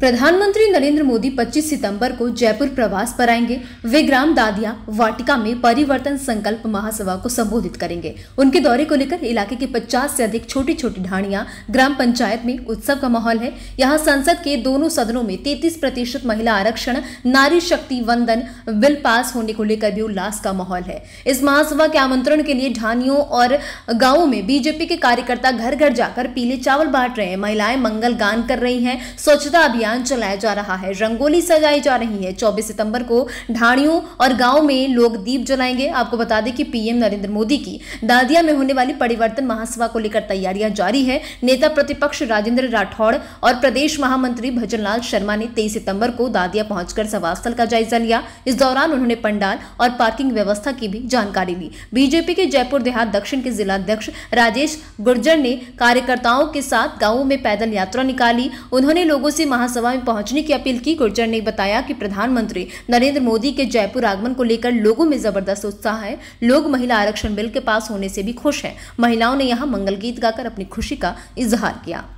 प्रधानमंत्री नरेंद्र मोदी 25 सितंबर को जयपुर प्रवास पर आएंगे वे ग्राम दादिया वाटिका में परिवर्तन संकल्प महासभा को संबोधित करेंगे उनके दौरे को लेकर इलाके के 50 से अधिक छोटी छोटी ढाणिया ग्राम पंचायत में उत्सव का माहौल है यहां संसद के दोनों सदनों में 33 प्रतिशत महिला आरक्षण नारी शक्ति वंदन बिल पास होने को लेकर भी उल्लास का माहौल है इस महासभा के आमंत्रण के लिए ढाणियों और गाँवों में बीजेपी के कार्यकर्ता घर घर जाकर पीले चावल बांट रहे हैं महिलाएं मंगल गान कर रही है स्वच्छता अभियान अभियान चलाया जा रहा है रंगोली सजाई जा रही है चौबीस सितंबर को ढाणियों और गाँव में लोग दीप जलाएंगे आपको बता दें कि पीएम नरेंद्र मोदी की दादिया में होने वाली परिवर्तन महासभा को लेकर तैयारियां जारी है नेता प्रतिपक्ष राजेंद्र राठौड़ और प्रदेश महामंत्री भजनलाल शर्मा ने तेईस सितंबर को दादिया पहुंचकर सभास्थल का जायजा लिया इस दौरान उन्होंने पंडाल और पार्किंग व्यवस्था की भी जानकारी ली बीजेपी के जयपुर देहात दक्षिण के जिलाध्यक्ष राजेश गुर्जर ने कार्यकर्ताओं के साथ गाँव में पैदल यात्रा निकाली उन्होंने लोगों से महासभा विधानसभा में पहुंचने की अपील की गुर्जर ने बताया कि प्रधानमंत्री नरेंद्र मोदी के जयपुर आगमन को लेकर लोगों में जबरदस्त उत्साह है लोग महिला आरक्षण बिल के पास होने से भी खुश हैं महिलाओं ने यहाँ मंगल गीत गाकर अपनी खुशी का इजहार किया